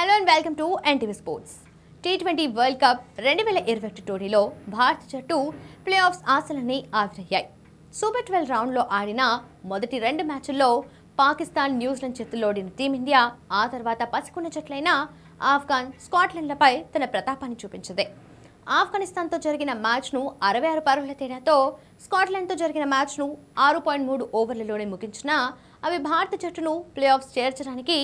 hello and welcome to NTV sports T twenty world cup రెండు వేల ఇరవై ఒకటి టోర్నీలో భారత జట్టు ప్లే ఆఫ్స్ ఆశలన్నీ ఆవిరయ్యాయి సూపర్ ట్వెల్వ్ రౌండ్లో ఆడిన మొదటి రెండు మ్యాచ్ల్లో పాకిస్తాన్ న్యూజిలాండ్ చేతుల్లోడిన టీమిండియా ఆ తర్వాత పసుకున్న జట్లైన ఆఫ్ఘాన్ స్కాట్లాండ్లపై తన ప్రతాపాన్ని చూపించింది ఆఫ్ఘనిస్తాన్తో జరిగిన మ్యాచ్ను అరవై ఆరు పరుగుల తేడాతో స్కాట్లాండ్తో జరిగిన మ్యాచ్ను ఆరు పాయింట్ మూడు ఓవర్లలోనే ముగించినా అవి భారత జట్టును ప్లే ఆఫ్స్ చేర్చడానికి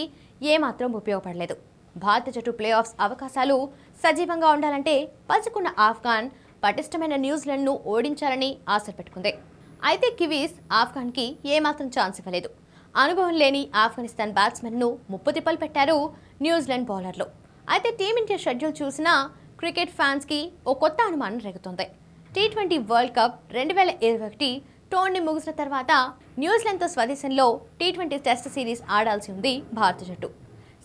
ఏమాత్రం ఉపయోగపడలేదు భారత జట్టు ప్లే ఆఫ్స్ అవకాశాలు సజీవంగా ఉండాలంటే పలుచుకున్న ఆఫ్ఘాన్ పటిష్టమైన న్యూజిలాండ్ను ఓడించాలని ఆశ పెట్టుకుంది అయితే కివీస్ ఆఫ్ఘాన్కి ఏమాత్రం ఛాన్స్ ఇవ్వలేదు అనుభవం లేని ఆఫ్ఘనిస్తాన్ బ్యాట్స్మెన్ను ముప్పు తిప్పలు పెట్టారు న్యూజిలాండ్ బౌలర్లు అయితే టీమిండియా షెడ్యూల్ చూసినా క్రికెట్ ఫ్యాన్స్కి ఓ కొత్త అనుమానం రేగుతుంది టీ ట్వంటీ వరల్డ్ కప్ రెండు వేల ఇరవై ఒకటి టోర్నీ ముగిసిన తర్వాత న్యూజిలాండ్తో స్వదేశంలో టీ ట్వంటీ టెస్ట్ సిరీస్ ఆడాల్సి ఉంది భారత జట్టు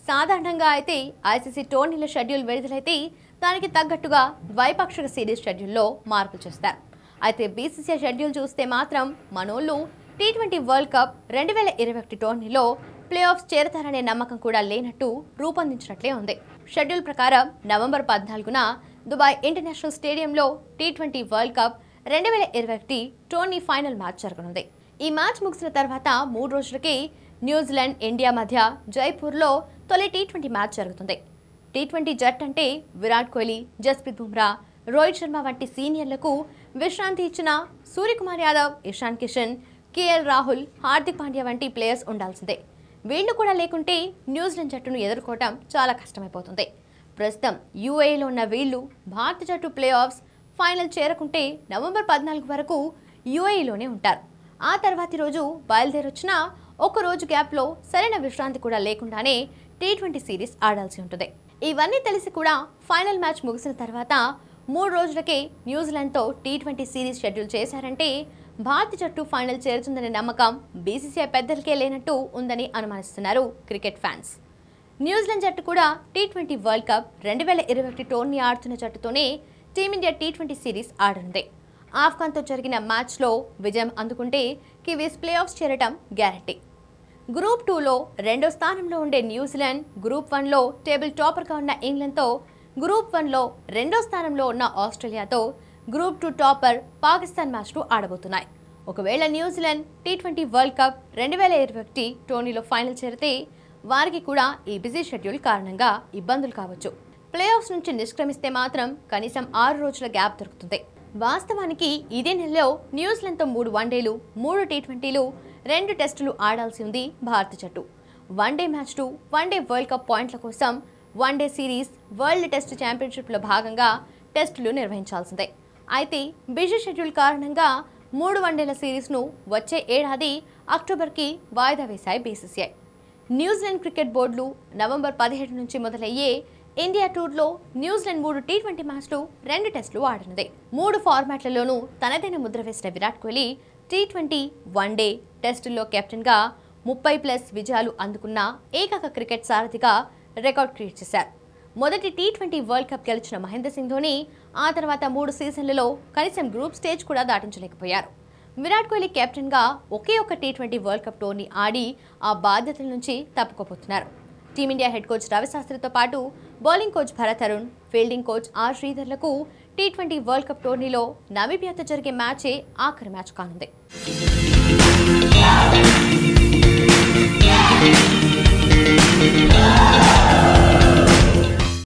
సాధారణంగా అయితే ఐసీసీ టోర్నీల షెడ్యూల్ విడుదలైతే దానికి తగ్గట్టుగా ద్వైపాక్షిక సిరీస్ షెడ్యూల్లో మార్పులు చేస్తారు అయితే బీసీసీ షెడ్యూల్ చూస్తే మాత్రం మనోళ్ళు టీ ట్వంటీ వరల్డ్ కప్ రెండు వేల ఇరవై ఒకటి టోర్నీలో ప్లే ఆఫ్స్ చేరతారనే నమ్మకం కూడా లేనట్టు రూపొందించినట్లే ఉంది షెడ్యూల్ ప్రకారం నవంబర్ పద్నాలుగున దుబాయ్ ఇంటర్నేషనల్ స్టేడియంలో టీ ట్వంటీ వరల్డ్ కప్ రెండు వేల ఇరవై ఒకటి టోర్నీ ఫైనల్ మ్యాచ్ జరగనుంది ఈ మ్యాచ్ ముగిసిన తర్వాత మూడు రోజులకి న్యూజిలాండ్ ఇండియా మధ్య జైపూర్లో తొలి టీ ట్వంటీ మ్యాచ్ జరుగుతుంది టీ ట్వంటీ జట్ అంటే విరాట్ కోహ్లీ జస్ప్రీత్ బుమ్రా రోహిత్ శర్మ వంటి సీనియర్లకు విశ్రాంతి ఇచ్చిన సూర్యకుమార్ యాదవ్ ఇషాన్ కిషన్ కేఎల్ రాహుల్ హార్దిక్ పాండ్యా వంటి ప్లేయర్స్ ఉండాల్సిందే వీళ్ళు కూడా లేకుంటే న్యూజిలాండ్ జట్టును ఎదుర్కోవటం చాలా కష్టమైపోతుంది ప్రస్తుతం యూఏలో ఉన్న వీళ్ళు భారత జట్టు ప్లే ఆఫ్స్ ఫైనల్ చేరకుంటే నవంబర్ పద్నాలుగు వరకు యూఏలోనే ఉంటారు ఆ తర్వాతి రోజు బయలుదేరొచ్చిన ఒకరోజు రోజు గ్యాప్లో సరైన విశ్రాంతి కూడా లేకుండానే టీ ట్వంటీ సిరీస్ ఆడాల్సి ఉంటుంది ఇవన్నీ తెలిసి కూడా ఫైనల్ మ్యాచ్ ముగిసిన తర్వాత మూడు రోజులకే న్యూజిలాండ్తో టీ ట్వంటీ సిరీస్ షెడ్యూల్ చేశారంటే భారత జట్టు ఫైనల్ చేరుతుందనే నమ్మకం బీసీసీఐ పెద్దలకే లేనట్టు ఉందని అనుమానిస్తున్నారు క్రికెట్ ఫ్యాన్స్ న్యూజిలాండ్ జట్టు కూడా టీ ట్వంటీ వరల్డ్ కప్ రెండు వేల ఇరవై ఒకటి టోర్నీ ఆడుతున్న జట్టుతోనే టీమిండియా టీ ట్వంటీ సిరీస్ ఆడనుంది ఆఫ్ఘాన్తో జరిగిన మ్యాచ్లో విజయం అందుకుంటే కివీస్ ప్లే ఆఫ్స్ చేరటం గ్యారంటీ గ్రూప్ టూలో రెండో స్థానంలో ఉండే న్యూజిలాండ్ గ్రూప్ వన్లో టేబుల్ టాపర్గా ఉన్న ఇంగ్లండ్తో గ్రూప్ వన్లో రెండో స్థానంలో ఉన్న ఆస్ట్రేలియాతో గ్రూప్ టూ టాపర్ పాకిస్తాన్ మ్యాచ్లు ఆడబోతున్నాయి ఒకవేళ New Zealand T twenty world cup రెండు వేల ఇరవై ఒకటి టోర్నీలో ఫైనల్ చేరితే వారికి కూడా ఈ బిజీ షెడ్యూల్ కారణంగా ఇబ్బందులు కావచ్చు ప్లే ఆఫ్స్ నుంచి నిష్క్రమిస్తే మాత్రం కనీసం ఆరు రోజుల గ్యాప్ దొరుకుతుంది వాస్తవానికి ఇదే నెలలో న్యూజిలాండ్తో మూడు వన్డేలు మూడు టీ ట్వంటీలు రెండు టెస్టులు ఆడాల్సి ఉంది భారత జట్టు వన్డే మ్యాచ్లు వన్డే వరల్డ్ కప్ పాయింట్ల కోసం వన్డే సిరీస్ వరల్డ్ టెస్ట్ ఛాంపియన్షిప్లో భాగంగా టెస్టులు నిర్వహించాల్సిందే అయితే బిజీ షెడ్యూల్ కారణంగా మూడు వన్డేల సిరీస్ను వచ్చే ఏడాది అక్టోబర్కి వాయిదా వేశాయి బీసీసీఐ న్యూజిలాండ్ క్రికెట్ బోర్డులు నవంబర్ పదిహేడు నుంచి మొదలయ్యే ఇండియా టూర్లో న్యూజిలాండ్ మూడు టీ ట్వంటీ మ్యాచ్లు రెండు టెస్టులు ఆడనుదే మూడు ఫార్మాట్లలోనూ తనదైన ముద్ర వేసిన Virat Kohli T twenty one day టెస్టుల్లో కెప్టెన్గా ముప్పై ప్లస్ విజయాలు అందుకున్న ఏకైక క్రికెట్ సారథిగా రికార్డ్ క్రియేట్ చేశారు మొదటి టీ ట్వంటీ వరల్డ్ కప్ గెలిచిన మహేంద్ర సింగ్ ధోని ఆ తర్వాత మూడు సీజన్లలో కనీసం గ్రూప్ స్టేజ్ కూడా దాటించలేకపోయారు విరాట్ కోహ్లీ కెప్టెన్గా ఒకే ఒక T twenty world cup tourney ఆడి ఆ బాధ్యతల నుంచి తప్పుకోపోతున్నారు టీమిండియా హెడ్ కోచ్ రవిశాస్త్రితో పాటు bowling coach Bharat Arun fielding coach R శ్రీధర్లకు టీ ట్వంటీ వరల్డ్ కప్ టోర్నీలో నమీబియాతో జరిగే మ్యాచే ఆఖరి మ్యాచ్ కానుంది